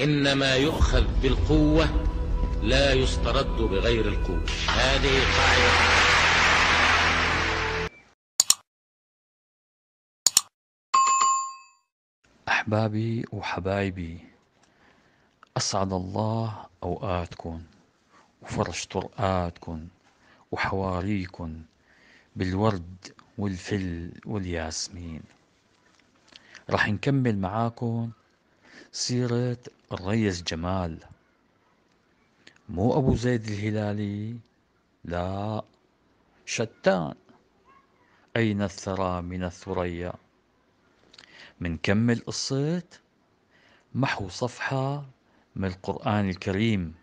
إنما يؤخذ بالقوة لا يسترد بغير القوة هذه قاعدة أحبابي وحبايبي أسعد الله أوقاتكم وفرش طرقاتكم وحواريكم بالورد والفل والياسمين رح نكمل معاكم سيرة الريس جمال مو أبو زيد الهلالي لا شتان أين الثرى من الثريا منكمل قصة محو صفحة من القرآن الكريم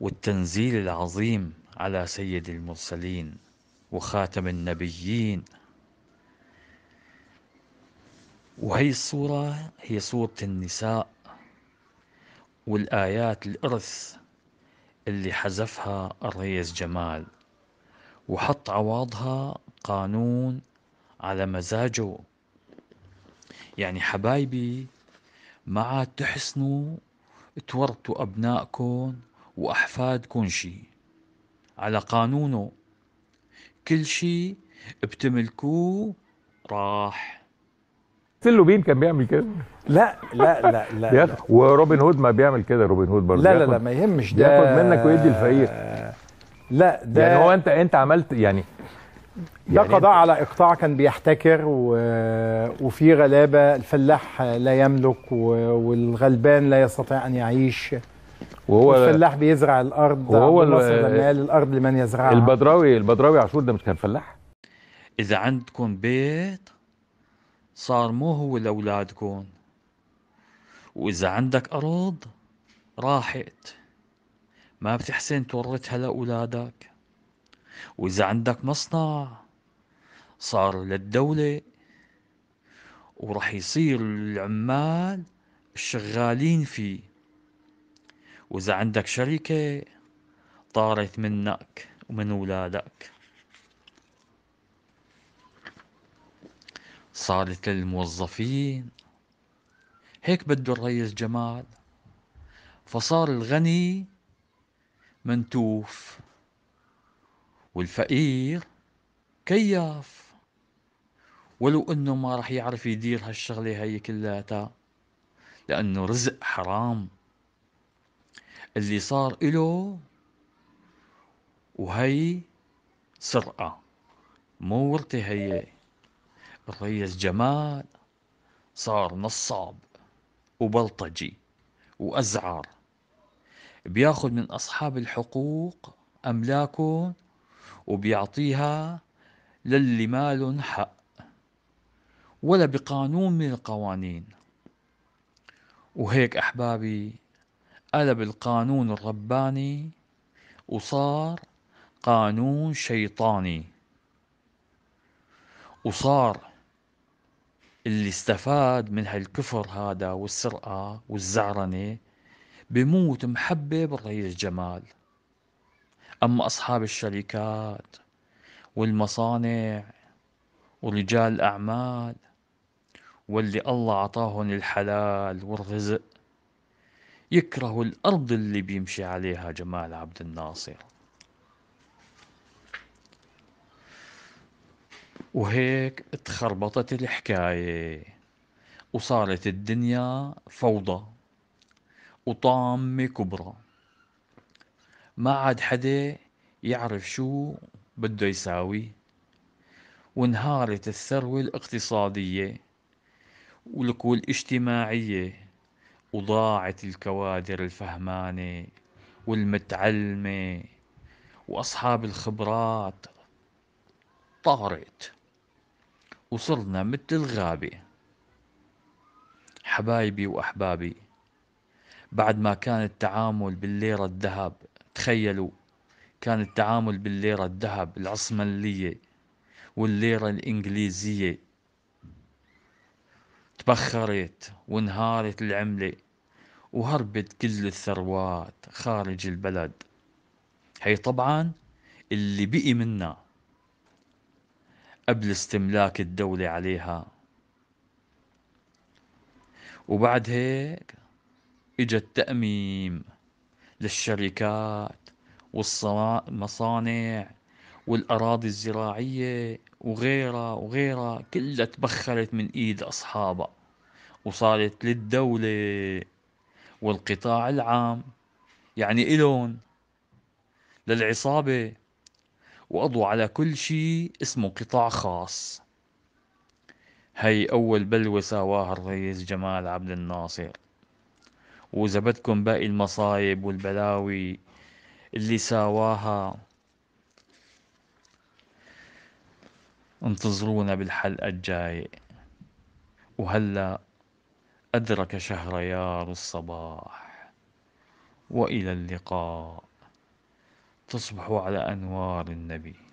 والتنزيل العظيم على سيد المرسلين وخاتم النبيين وهي الصورة هي صورة النساء والآيات الإرث اللي حذفها الرئيس جمال وحط عوضها قانون على مزاجه يعني حبايبي ما عاد تحسنوا تورطوا أبنائكم وأحفادكم شي على قانونه كل شي بتملكوه راح سيلو بين كان بيعمل كده لا لا لا لا, لا. وروبن هود ما بيعمل كده روبن هود برضه لا لا لا ما يهمش ده ياخد منك ويدي الفقير لا ده يعني هو انت انت عملت يعني ده يعني, يعني قضاء على اقطاع كان بيحتكر و... وفي غلابه الفلاح لا يملك و... والغلبان لا يستطيع ان يعيش وهو الفلاح بيزرع الارض وهو قال الارض لمن يزرعها البدراوي البدراوي عاشور ده مش كان فلاح؟ اذا عندكم بيت صار مو هو الأولاد كون وإذا عندك أرض راحت ما بتحسن تورثها لأولادك وإذا عندك مصنع صار للدولة ورح يصير العمال الشغالين فيه وإذا عندك شركة طارت منك ومن ولادك صارت للموظفين هيك بده الريس جمال فصار الغني منتوف والفقير كياف ولو انه ما رح يعرف يدير هالشغله هي كلاتا لانه رزق حرام اللي صار إله وهي سرقة مو ورثة هي الريس جمال صار نصاب وبلطجي وأزعار بياخذ من أصحاب الحقوق أملاكهم وبيعطيها للي مالن حق ولا بقانون من القوانين وهيك أحبابي قلب القانون الرباني وصار قانون شيطاني وصار اللي استفاد من هالكفر هذا والسرقة والزعرنة بموت محبب الرئيس جمال أما أصحاب الشركات والمصانع ورجال الأعمال واللي الله عطاهم الحلال والرزق يكره الأرض اللي بيمشي عليها جمال عبد الناصر وهيك اتخربطت الحكاية وصارت الدنيا فوضى وطامة كبرى ما عاد حدا يعرف شو بده يساوي وانهارت الثروة الاقتصادية الاجتماعية وضاعت الكوادر الفهمانة والمتعلمة وأصحاب الخبرات طارت وصرنا مثل الغابة حبايبي وأحبابي بعد ما كان التعامل بالليرة الذهب تخيلوا كان التعامل بالليرة الذهب العصملية والليرة الإنجليزية تبخرت وانهارت العملة وهربت كل الثروات خارج البلد هي طبعا اللي بقي منا قبل استملاك الدولة عليها وبعد هيك اجى التأميم للشركات والمصانع والأراضي الزراعية وغيرها وغيرها كلها تبخرت من إيد أصحابها وصارت للدولة والقطاع العام يعني إلون للعصابة وأضوا على كل شيء اسمه قطاع خاص هاي أول بلوة سواها الرئيس جمال عبد الناصر وإذا بدكم باقي المصايب والبلاوي اللي سواها انتظرونا بالحلقة الجاية وهلأ أدرك شهريار الصباح وإلى اللقاء تصبح على أنوار النبي